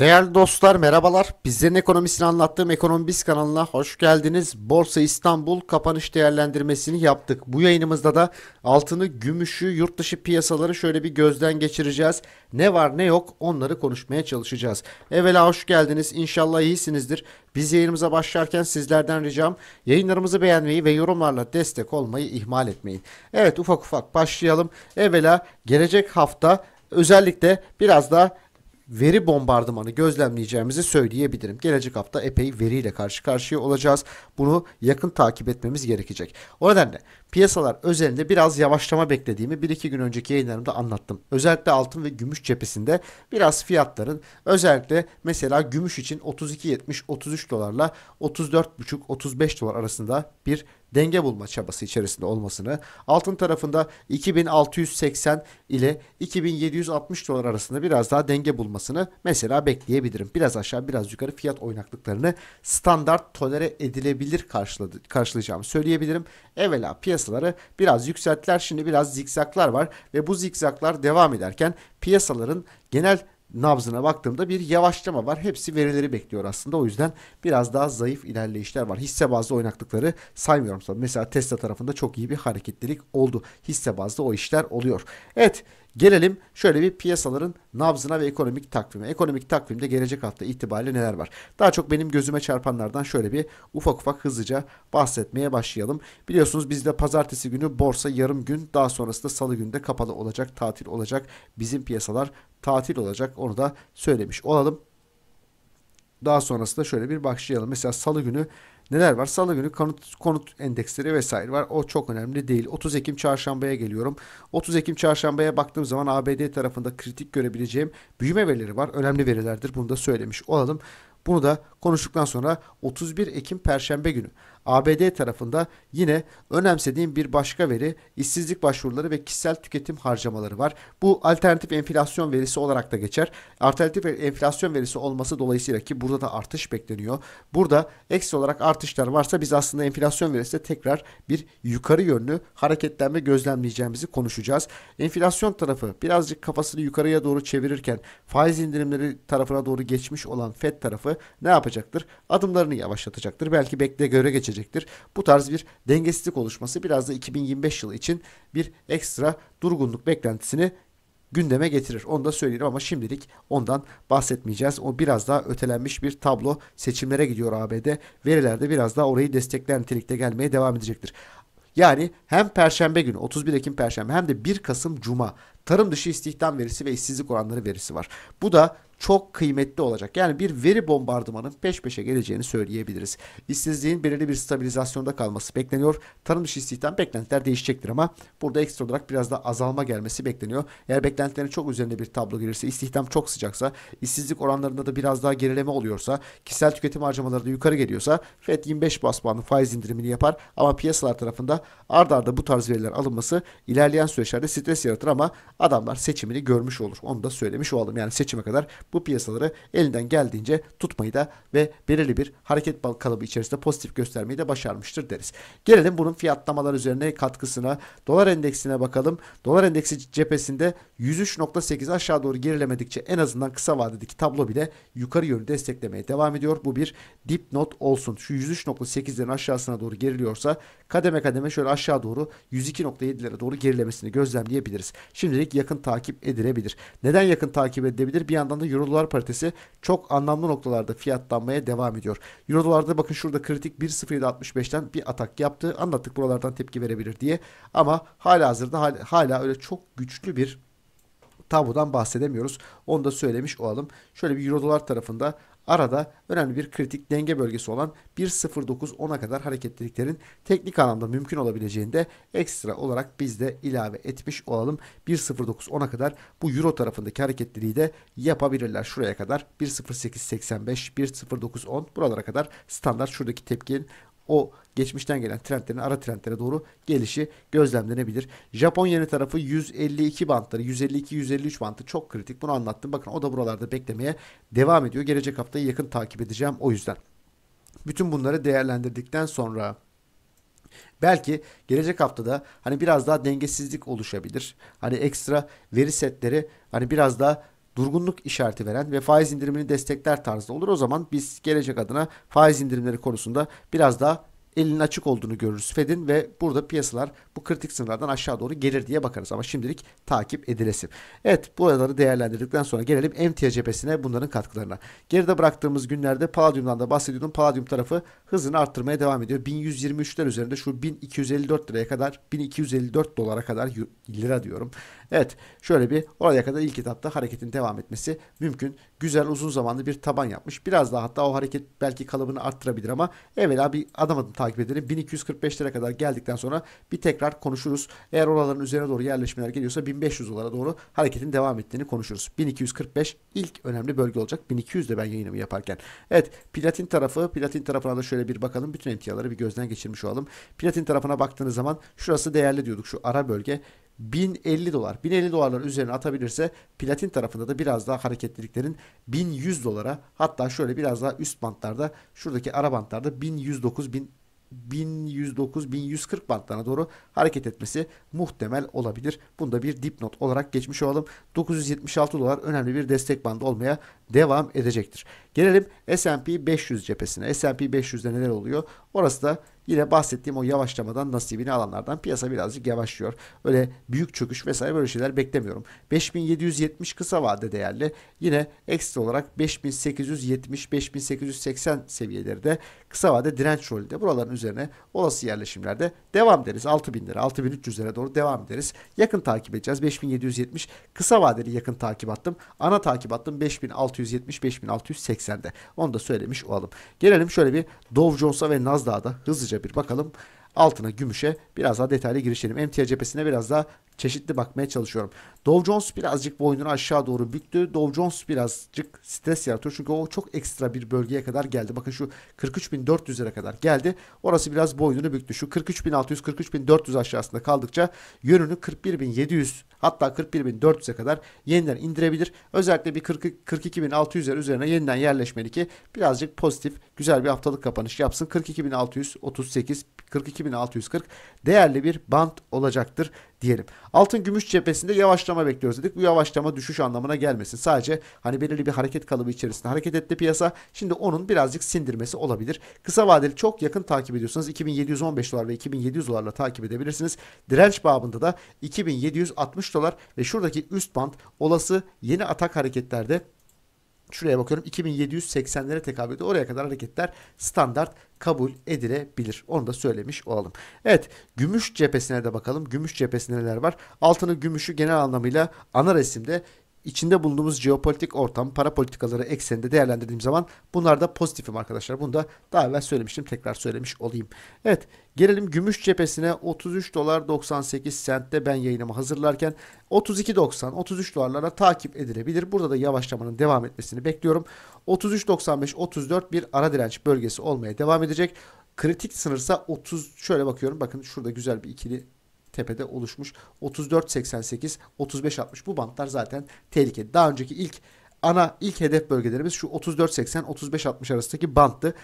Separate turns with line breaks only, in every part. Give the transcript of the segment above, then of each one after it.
Değerli dostlar merhabalar. Bizlerin ekonomisini anlattığım Ekonomi Biz kanalına hoş geldiniz. Borsa İstanbul kapanış değerlendirmesini yaptık. Bu yayınımızda da altını, gümüşü, yurt dışı piyasaları şöyle bir gözden geçireceğiz. Ne var ne yok onları konuşmaya çalışacağız. Evvela hoş geldiniz. İnşallah iyisinizdir. Biz yayınımıza başlarken sizlerden ricam yayınlarımızı beğenmeyi ve yorumlarla destek olmayı ihmal etmeyin. Evet ufak ufak başlayalım. Evvela gelecek hafta özellikle biraz daha veri bombardımanı gözlemleyeceğimizi söyleyebilirim. Gelecek hafta epey veriyle karşı karşıya olacağız. Bunu yakın takip etmemiz gerekecek. O nedenle piyasalar özelinde biraz yavaşlama beklediğimi 1-2 gün önceki yayınlarımda anlattım. Özellikle altın ve gümüş cephesinde biraz fiyatların özellikle mesela gümüş için 32 70 33 dolarla 34.5-35 dolar arasında bir denge bulma çabası içerisinde olmasını, altın tarafında 2680 ile 2760 dolar arasında biraz daha denge bulmasını mesela bekleyebilirim. Biraz aşağı biraz yukarı fiyat oynaklıklarını standart tolere edilebilir karşıladı, karşılayacağımı söyleyebilirim. Evvela piyasaları biraz yükselttiler. Şimdi biraz zikzaklar var ve bu zikzaklar devam ederken piyasaların genel nabzına baktığımda bir yavaşlama var. Hepsi verileri bekliyor aslında. O yüzden biraz daha zayıf ilerleyişler var. Hisse bazlı oynaklıkları saymıyorum. Mesela Tesla tarafında çok iyi bir hareketlilik oldu. Hisse bazlı o işler oluyor. Evet Gelelim şöyle bir piyasaların nabzına ve ekonomik takvime. Ekonomik takvimde gelecek hafta itibariyle neler var? Daha çok benim gözüme çarpanlardan şöyle bir ufak ufak hızlıca bahsetmeye başlayalım. Biliyorsunuz bizde pazartesi günü borsa yarım gün daha sonrasında salı günde kapalı olacak, tatil olacak. Bizim piyasalar tatil olacak. Onu da söylemiş olalım. Daha sonrasında şöyle bir başlayalım. Mesela salı günü neler var? Salı günü konut, konut endeksleri vesaire var. O çok önemli değil. 30 Ekim çarşambaya geliyorum. 30 Ekim çarşambaya baktığım zaman ABD tarafında kritik görebileceğim büyüme verileri var. Önemli verilerdir. Bunu da söylemiş olalım. Bunu da konuştuktan sonra 31 Ekim Perşembe günü ABD tarafında yine önemsediğim bir başka veri işsizlik başvuruları ve kişisel tüketim harcamaları var. Bu alternatif enflasyon verisi olarak da geçer. Alternatif enflasyon verisi olması dolayısıyla ki burada da artış bekleniyor. Burada eksi olarak artışlar varsa biz aslında enflasyon verisinde tekrar bir yukarı yönlü hareketlenme gözlemleyeceğimizi konuşacağız. Enflasyon tarafı birazcık kafasını yukarıya doğru çevirirken faiz indirimleri tarafına doğru geçmiş olan FED tarafı ne yapacaktır? Adımlarını yavaşlatacaktır. Belki bekle göre geçecek getirecektir. Bu tarz bir dengesizlik oluşması biraz da 2025 yılı için bir ekstra durgunluk beklentisini gündeme getirir. Onu da söyleyelim ama şimdilik ondan bahsetmeyeceğiz. O biraz daha ötelenmiş bir tablo. Seçimlere gidiyor ABD. Verilerde biraz daha orayı destekleyen nitelikte gelmeye devam edecektir. Yani hem Perşembe günü 31 Ekim Perşembe hem de 1 Kasım Cuma tarım dışı istihdam verisi ve işsizlik oranları verisi var. Bu da çok kıymetli olacak. Yani bir veri bombardımanın peş peşe geleceğini söyleyebiliriz. İşsizliğin belirli bir stabilizasyonda kalması bekleniyor. Tarım dışı istihdam beklentiler değişecektir ama burada ekstra olarak biraz da azalma gelmesi bekleniyor. Eğer beklentilerin çok üzerinde bir tablo gelirse, istihdam çok sıcaksa, işsizlik oranlarında da biraz daha gerileme oluyorsa, kişisel tüketim harcamaları da yukarı geliyorsa FED 25 bas puanlı faiz indirimini yapar ama piyasalar tarafında ardarda arda bu tarz veriler alınması ilerleyen süreçlerde stres yaratır ama adamlar seçimini görmüş olur. Onu da söylemiş olalım. Yani seçime kadar bu piyasaları elinden geldiğince tutmayı da ve belirli bir hareket kalıbı içerisinde pozitif göstermeyi de başarmıştır deriz. Gelelim bunun fiyatlamalar üzerine katkısına. Dolar endeksine bakalım. Dolar endeksi cephesinde 103.8 aşağı doğru gerilemedikçe en azından kısa vadedeki tablo bile yukarı yönlü desteklemeye devam ediyor. Bu bir dip not olsun. Şu 103.8'lerin aşağısına doğru geriliyorsa kademe kademe şöyle aşağı doğru 102.7'lere doğru gerilemesini gözlemleyebiliriz. Şimdilik pek yakın takip edilebilir. Neden yakın takip edilebilir? Bir yandan da Euro dolar paritesi çok anlamlı noktalarda fiyatlanmaya devam ediyor. Euro dolarda bakın şurada kritik 1.07.65'ten bir atak yaptı. Anlattık buralardan tepki verebilir diye. Ama hala hazırda hala, öyle çok güçlü bir tablodan bahsedemiyoruz. Onu da söylemiş olalım. Şöyle bir Euro dolar tarafında Arada önemli bir kritik denge bölgesi olan 1.09.10'a kadar hareketliliklerin teknik anlamda mümkün olabileceğinde ekstra olarak biz de ilave etmiş olalım. 1.09.10'a kadar bu euro tarafındaki hareketliliği de yapabilirler. Şuraya kadar 1.08.85, 1.09.10 buralara kadar standart şuradaki tepkinin o geçmişten gelen trendlerin ara trendlere doğru gelişi gözlemlenebilir. Japon yeni tarafı 152 bantları 152-153 bantı çok kritik bunu anlattım. Bakın o da buralarda beklemeye devam ediyor. Gelecek haftayı yakın takip edeceğim o yüzden. Bütün bunları değerlendirdikten sonra Belki gelecek haftada hani biraz daha dengesizlik oluşabilir. Hani ekstra veri setleri hani biraz daha durgunluk işareti veren ve faiz indirimini destekler tarzda olur. O zaman biz gelecek adına faiz indirimleri konusunda biraz daha elinin açık olduğunu görürüz Fed'in ve burada piyasalar bu kritik sınırlardan aşağı doğru gelir diye bakarız ama şimdilik takip edilesi. Evet buraları değerlendirdikten sonra gelelim emtia cephesine bunların katkılarına. Geride bıraktığımız günlerde Palladium'dan da bahsediyordum. Palladium tarafı hızını arttırmaya devam ediyor. 1123'ler üzerinde şu 1254 liraya kadar 1254 dolara kadar lira diyorum. Evet şöyle bir oraya kadar ilk etapta hareketin devam etmesi mümkün güzel uzun zamanlı bir taban yapmış. Biraz daha hatta o hareket belki kalıbını arttırabilir ama evvela bir adım adım takip edelim. 1245 lira kadar geldikten sonra bir tekrar konuşuruz. Eğer oraların üzerine doğru yerleşmeler geliyorsa 1500 dolara doğru hareketin devam ettiğini konuşuruz. 1245 ilk önemli bölge olacak. 1200 de ben yayınımı yaparken. Evet platin tarafı platin tarafına da şöyle bir bakalım. Bütün emtiaları bir gözden geçirmiş olalım. Platin tarafına baktığınız zaman şurası değerli diyorduk şu ara bölge. 1050 dolar. 1050 dolarların üzerine atabilirse platin tarafında da biraz daha hareketliliklerin 1100 dolara hatta şöyle biraz daha üst bantlarda şuradaki ara bantlarda 1109 1000 1109-1140 bantlarına doğru hareket etmesi muhtemel olabilir. Bunu da bir dipnot olarak geçmiş olalım. 976 dolar önemli bir destek bandı olmaya devam edecektir. Gelelim S&P 500 cephesine. S&P 500'de neler oluyor? Orası da yine bahsettiğim o yavaşlamadan nasibini alanlardan piyasa birazcık yavaşlıyor. Öyle büyük çöküş vesaire böyle şeyler beklemiyorum. 5770 kısa vade değerli. Yine ekstra olarak 5870 5880 seviyeleri de kısa vade direnç rolünde. Buraların üzerine olası yerleşimlerde devam ederiz. 6000 lira 6300 lira doğru devam ederiz. Yakın takip edeceğiz. 5770 kısa vadeli yakın takip attım. Ana takip attım 5600 5675 1680'de. Onu da söylemiş olalım. Gelelim şöyle bir Dow Jones'a ve Nasdaq'a da hızlıca bir bakalım altına, gümüşe biraz daha detaylı girişelim. MTA cephesine biraz daha çeşitli bakmaya çalışıyorum. Dow Jones birazcık boynunu aşağı doğru büktü. Dow Jones birazcık stres yaratıyor. Çünkü o çok ekstra bir bölgeye kadar geldi. Bakın şu 43.400'lere kadar geldi. Orası biraz boynunu büktü. Şu 43.600, 43.400 aşağısında kaldıkça yönünü 41.700 hatta 41.400'e kadar yeniden indirebilir. Özellikle bir 42.600'ler üzerine yeniden yerleşmeli ki birazcık pozitif, güzel bir haftalık kapanış yapsın. 42.638 42.640 değerli bir band olacaktır diyelim. Altın gümüş cephesinde yavaşlama bekliyoruz dedik. Bu yavaşlama düşüş anlamına gelmesin. Sadece hani belirli bir hareket kalıbı içerisinde hareket etti piyasa. Şimdi onun birazcık sindirmesi olabilir. Kısa vadeli çok yakın takip ediyorsanız 2715 dolar ve 2700 dolarla takip edebilirsiniz. Direnç babında da 2760 dolar ve şuradaki üst band olası yeni atak hareketlerde şuraya bakıyorum 2780'lere tekabül ediyor. Oraya kadar hareketler standart kabul edilebilir. Onu da söylemiş olalım. Evet gümüş cephesine de bakalım. Gümüş cephesinde neler var? Altını gümüşü genel anlamıyla ana resimde içinde bulunduğumuz jeopolitik ortam, para politikaları ekseninde değerlendirdiğim zaman bunlar da pozitifim arkadaşlar. Bunu da daha evvel söylemiştim. Tekrar söylemiş olayım. Evet gelelim gümüş cephesine 33 dolar 98 sentte ben yayınımı hazırlarken 32.90 33 dolarlara takip edilebilir. Burada da yavaşlamanın devam etmesini bekliyorum. 33.95 34 bir ara direnç bölgesi olmaya devam edecek. Kritik sınırsa 30 şöyle bakıyorum bakın şurada güzel bir ikili tepede oluşmuş. 34.88, 35.60 bu bantlar zaten tehlikeli. Daha önceki ilk ana ilk hedef bölgelerimiz şu 34.80 35.60 arasındaki banttı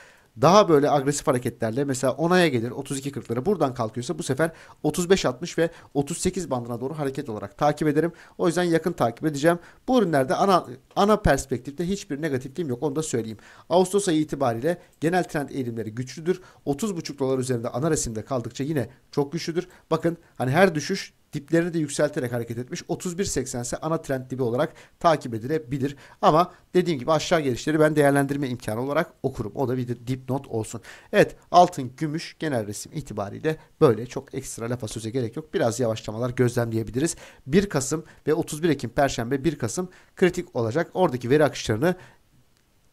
daha böyle agresif hareketlerle mesela onaya gelir 32-40'lara buradan kalkıyorsa bu sefer 35-60 ve 38 bandına doğru hareket olarak takip ederim. O yüzden yakın takip edeceğim. Bu ürünlerde ana, ana perspektifte hiçbir negatifliğim yok onu da söyleyeyim. Ağustos ayı itibariyle genel trend eğilimleri güçlüdür. 30,5 dolar üzerinde ana resimde kaldıkça yine çok güçlüdür. Bakın hani her düşüş diplerini de yükselterek hareket etmiş. 31.80 ise ana trend dibi olarak takip edilebilir. Ama dediğim gibi aşağı gelişleri ben değerlendirme imkanı olarak okurum. O da bir dipnot olsun. Evet altın, gümüş genel resim itibariyle böyle çok ekstra lafa söze gerek yok. Biraz yavaşlamalar gözlemleyebiliriz. 1 Kasım ve 31 Ekim Perşembe 1 Kasım kritik olacak. Oradaki veri akışlarını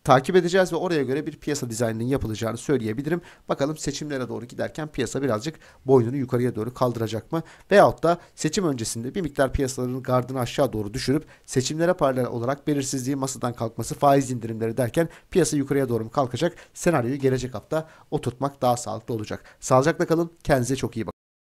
takip edeceğiz ve oraya göre bir piyasa dizaynının yapılacağını söyleyebilirim. Bakalım seçimlere doğru giderken piyasa birazcık boynunu yukarıya doğru kaldıracak mı? Veyahut da seçim öncesinde bir miktar piyasaların gardını aşağı doğru düşürüp seçimlere paralel olarak belirsizliği masadan kalkması, faiz indirimleri derken piyasa yukarıya doğru mu kalkacak? Senaryoyu gelecek hafta oturtmak daha sağlıklı olacak. Sağlıcakla kalın. Kendinize çok iyi bakın.